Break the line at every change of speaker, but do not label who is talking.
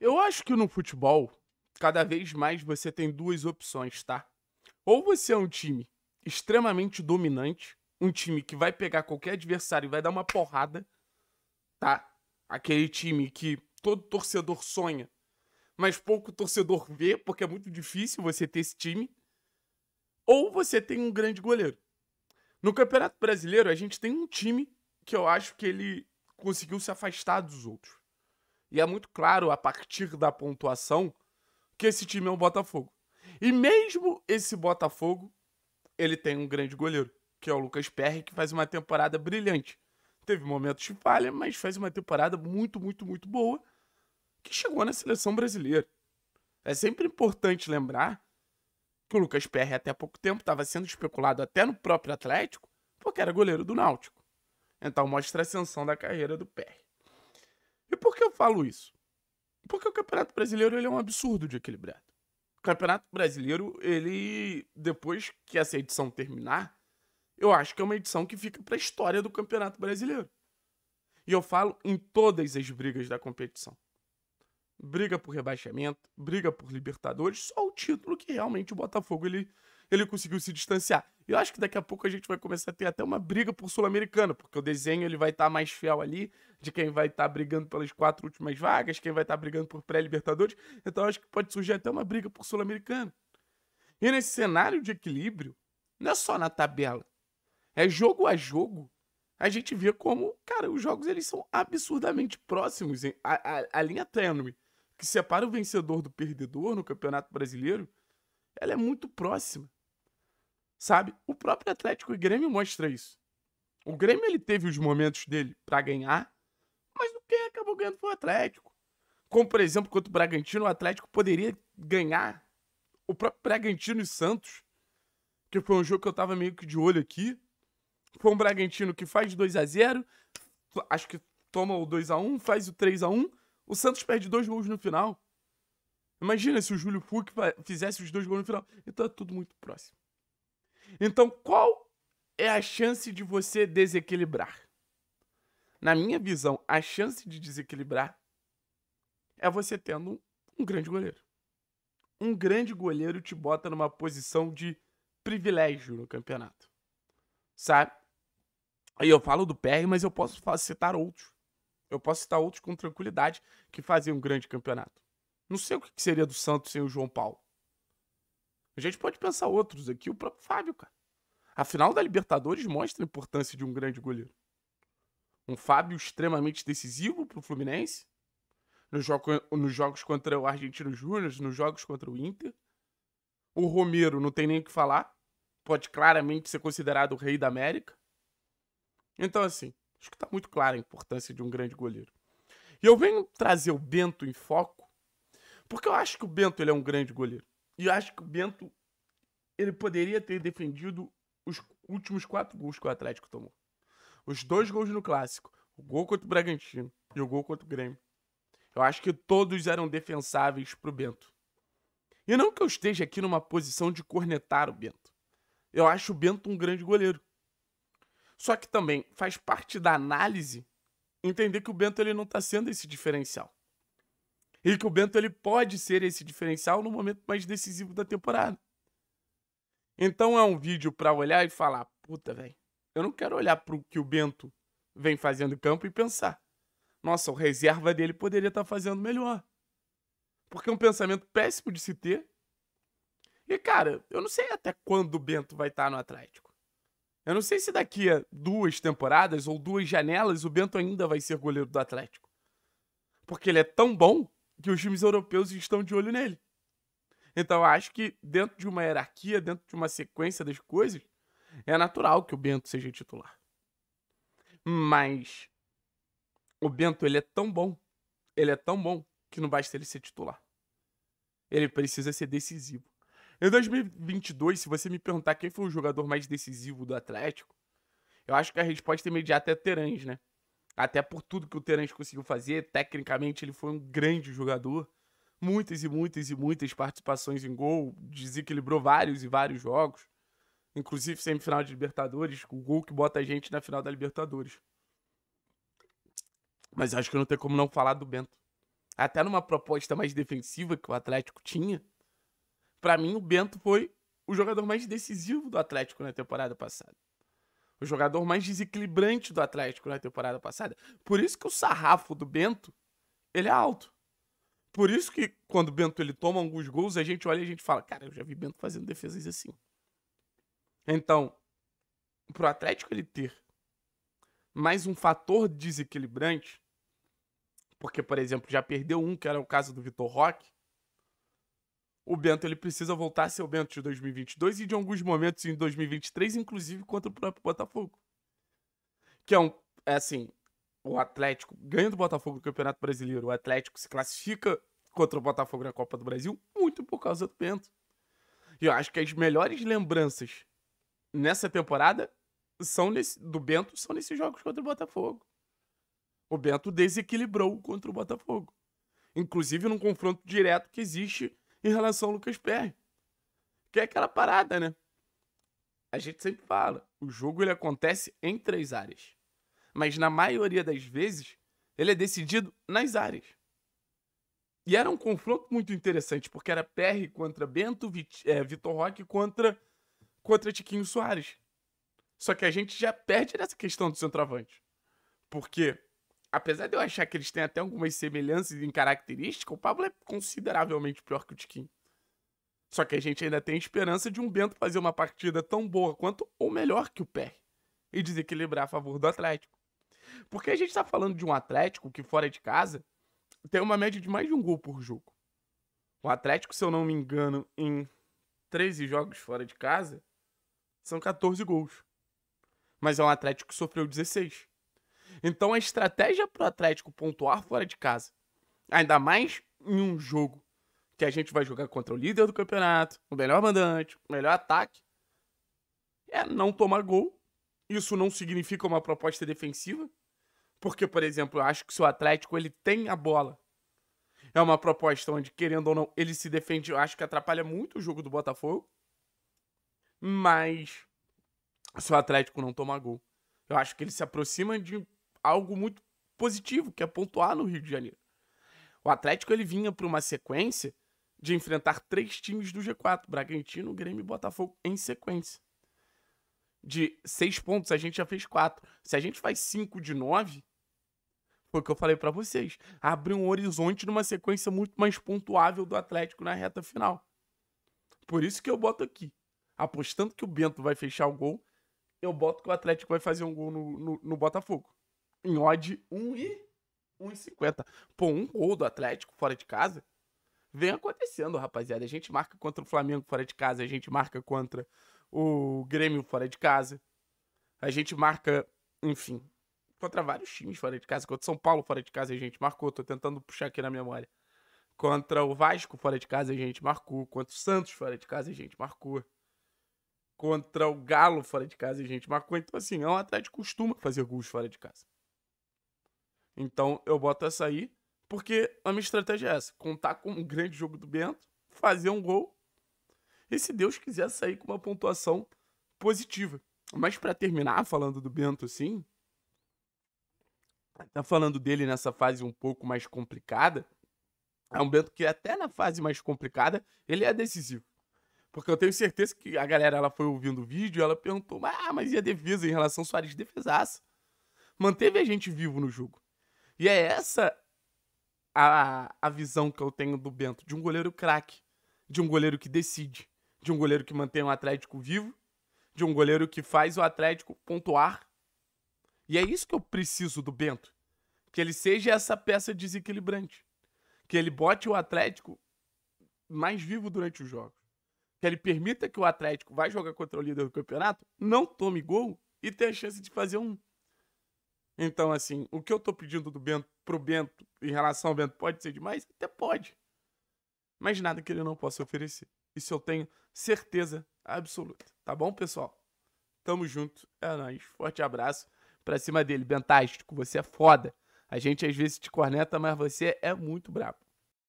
Eu acho que no futebol, cada vez mais você tem duas opções, tá? Ou você é um time extremamente dominante, um time que vai pegar qualquer adversário e vai dar uma porrada, tá? Aquele time que todo torcedor sonha, mas pouco torcedor vê, porque é muito difícil você ter esse time. Ou você tem um grande goleiro. No Campeonato Brasileiro, a gente tem um time que eu acho que ele conseguiu se afastar dos outros e é muito claro a partir da pontuação, que esse time é o um Botafogo. E mesmo esse Botafogo, ele tem um grande goleiro, que é o Lucas Perry, que faz uma temporada brilhante. Teve momentos de falha, mas faz uma temporada muito, muito, muito boa, que chegou na seleção brasileira. É sempre importante lembrar que o Lucas Perry, até pouco tempo, estava sendo especulado até no próprio Atlético, porque era goleiro do Náutico. Então mostra a ascensão da carreira do Perry por que eu falo isso? Porque o Campeonato Brasileiro ele é um absurdo de equilibrado. O Campeonato Brasileiro, ele, depois que essa edição terminar, eu acho que é uma edição que fica para a história do Campeonato Brasileiro. E eu falo em todas as brigas da competição. Briga por rebaixamento, briga por Libertadores, só o título que realmente o Botafogo ele ele conseguiu se distanciar. Eu acho que daqui a pouco a gente vai começar a ter até uma briga por Sul-Americano, porque o desenho ele vai estar tá mais fiel ali de quem vai estar tá brigando pelas quatro últimas vagas, quem vai estar tá brigando por pré-libertadores. Então acho que pode surgir até uma briga por Sul-Americano. E nesse cenário de equilíbrio, não é só na tabela, é jogo a jogo. A gente vê como, cara, os jogos eles são absurdamente próximos. A, a, a linha tênue que separa o vencedor do perdedor no Campeonato Brasileiro, ela é muito próxima. Sabe? O próprio Atlético e Grêmio mostra isso. O Grêmio ele teve os momentos dele para ganhar, mas o que acabou ganhando foi o Atlético. Como, por exemplo, contra o Bragantino, o Atlético poderia ganhar o próprio Bragantino e Santos, que foi um jogo que eu tava meio que de olho aqui. Foi um Bragantino que faz 2 a 0 acho que toma o 2 a 1 faz o 3 a 1 o Santos perde dois gols no final. Imagina se o Júlio Puck fizesse os dois gols no final. Então é tudo muito próximo. Então, qual é a chance de você desequilibrar? Na minha visão, a chance de desequilibrar é você tendo um grande goleiro. Um grande goleiro te bota numa posição de privilégio no campeonato. Sabe? Aí eu falo do PR, mas eu posso citar outros. Eu posso citar outros com tranquilidade que faziam um grande campeonato. Não sei o que seria do Santos sem o João Paulo. A gente pode pensar outros aqui, o próprio Fábio, cara. A final da Libertadores mostra a importância de um grande goleiro. Um Fábio extremamente decisivo para o Fluminense, nos, jogo, nos jogos contra o Argentino Júnior, nos jogos contra o Inter. O Romero não tem nem o que falar, pode claramente ser considerado o rei da América. Então, assim, acho que está muito clara a importância de um grande goleiro. E eu venho trazer o Bento em foco, porque eu acho que o Bento ele é um grande goleiro. E eu acho que o Bento ele poderia ter defendido os últimos quatro gols que o Atlético tomou. Os dois gols no clássico, o gol contra o Bragantino e o gol contra o Grêmio. Eu acho que todos eram defensáveis pro Bento. E não que eu esteja aqui numa posição de cornetar o Bento. Eu acho o Bento um grande goleiro. Só que também faz parte da análise entender que o Bento ele não está sendo esse diferencial. E que o Bento ele pode ser esse diferencial no momento mais decisivo da temporada. Então é um vídeo para olhar e falar: puta, velho, eu não quero olhar pro que o Bento vem fazendo em campo e pensar: nossa, o reserva dele poderia estar tá fazendo melhor. Porque é um pensamento péssimo de se ter. E, cara, eu não sei até quando o Bento vai estar tá no Atlético. Eu não sei se daqui a duas temporadas ou duas janelas o Bento ainda vai ser goleiro do Atlético. Porque ele é tão bom que os times europeus estão de olho nele. Então, acho que dentro de uma hierarquia, dentro de uma sequência das coisas, é natural que o Bento seja titular. Mas o Bento, ele é tão bom, ele é tão bom que não basta ele ser titular. Ele precisa ser decisivo. Em 2022, se você me perguntar quem foi o jogador mais decisivo do Atlético, eu acho que a resposta imediata é Terãs, né? até por tudo que o Terence conseguiu fazer. Tecnicamente, ele foi um grande jogador. Muitas e muitas e muitas participações em gol, desequilibrou vários e vários jogos, inclusive semifinal de Libertadores, o gol que bota a gente na final da Libertadores. Mas acho que não tem como não falar do Bento. Até numa proposta mais defensiva que o Atlético tinha, para mim o Bento foi o jogador mais decisivo do Atlético na temporada passada o jogador mais desequilibrante do Atlético na temporada passada. Por isso que o sarrafo do Bento, ele é alto. Por isso que quando o Bento ele toma alguns gols, a gente olha e a gente fala, cara, eu já vi Bento fazendo defesas assim. Então, pro Atlético ele ter mais um fator desequilibrante, porque, por exemplo, já perdeu um, que era o caso do Vitor Roque, o Bento ele precisa voltar a ser o Bento de 2022 e de alguns momentos em 2023, inclusive contra o próprio Botafogo. Que é um. É assim, o Atlético ganha do Botafogo no Campeonato Brasileiro, o Atlético se classifica contra o Botafogo na Copa do Brasil muito por causa do Bento. E eu acho que as melhores lembranças nessa temporada são nesse, do Bento são nesses jogos contra o Botafogo. O Bento desequilibrou contra o Botafogo. Inclusive num confronto direto que existe em relação ao Lucas Perry. Que é aquela parada, né? A gente sempre fala, o jogo ele acontece em três áreas. Mas na maioria das vezes, ele é decidido nas áreas. E era um confronto muito interessante, porque era Perry contra Bento, Vit é, Vitor Roque contra, contra Tiquinho Soares. Só que a gente já perde nessa questão do centroavante. Porque apesar de eu achar que eles têm até algumas semelhanças em característica, o Pablo é consideravelmente pior que o Tiquinho. Só que a gente ainda tem esperança de um Bento fazer uma partida tão boa quanto ou melhor que o Pé e desequilibrar a favor do Atlético. Porque a gente está falando de um Atlético que fora de casa tem uma média de mais de um gol por jogo. O Atlético, se eu não me engano, em 13 jogos fora de casa, são 14 gols. Mas é um Atlético que sofreu 16. Então a estratégia para o Atlético pontuar fora de casa, ainda mais em um jogo que a gente vai jogar contra o líder do campeonato, o melhor mandante, o melhor ataque, é não tomar gol. Isso não significa uma proposta defensiva, porque, por exemplo, eu acho que se o Atlético ele tem a bola, é uma proposta onde, querendo ou não, ele se defende, eu acho que atrapalha muito o jogo do Botafogo. Mas se o Atlético não tomar gol, eu acho que ele se aproxima de algo muito positivo, que é pontuar no Rio de Janeiro. O Atlético ele vinha para uma sequência de enfrentar três times do G4, Bragantino, Grêmio e Botafogo em sequência. De seis pontos, a gente já fez quatro. Se a gente faz cinco de nove, foi o que eu falei para vocês. Abre um horizonte numa sequência muito mais pontuável do Atlético na reta final. Por isso que eu boto aqui. Apostando que o Bento vai fechar o gol, eu boto que o Atlético vai fazer um gol no, no, no Botafogo em odd 1 e 1,50. Pô, um gol do Atlético fora de casa vem acontecendo, rapaziada. A gente marca contra o Flamengo fora de casa, a gente marca contra o Grêmio fora de casa. A gente marca, enfim, contra vários times fora de casa. Contra São Paulo fora de casa a gente marcou. Tô tentando puxar aqui na memória. Contra o Vasco fora de casa a gente marcou. Contra o Santos fora de casa a gente marcou. Contra o Galo fora de casa a gente marcou. Então, assim, é um Atlético costuma fazer gols fora de casa. Então eu boto essa aí, porque a minha estratégia é essa: contar com um grande jogo do Bento, fazer um gol, e se Deus quiser sair com uma pontuação positiva. Mas para terminar falando do Bento, assim, tá falando dele nessa fase um pouco mais complicada. É um Bento que até na fase mais complicada, ele é decisivo. Porque eu tenho certeza que a galera ela foi ouvindo o vídeo, ela perguntou: "Ah, mas e a defesa em relação ao Soares defesaça?" Manteve a gente vivo no jogo. E é essa a, a visão que eu tenho do Bento, de um goleiro craque, de um goleiro que decide, de um goleiro que mantém o Atlético vivo, de um goleiro que faz o Atlético pontuar. E é isso que eu preciso do Bento, que ele seja essa peça desequilibrante, que ele bote o Atlético mais vivo durante os jogos, que ele permita que o Atlético vai jogar contra o líder do campeonato, não tome gol e tenha a chance de fazer um. Então, assim, o que eu tô pedindo do Bento, pro Bento em relação ao Bento pode ser demais? Até pode. Mas nada que ele não possa oferecer. Isso eu tenho certeza absoluta. Tá bom, pessoal? Tamo junto. É nóis. Forte abraço pra cima dele. Bentástico, você é foda. A gente às vezes te corneta, mas você é muito brabo.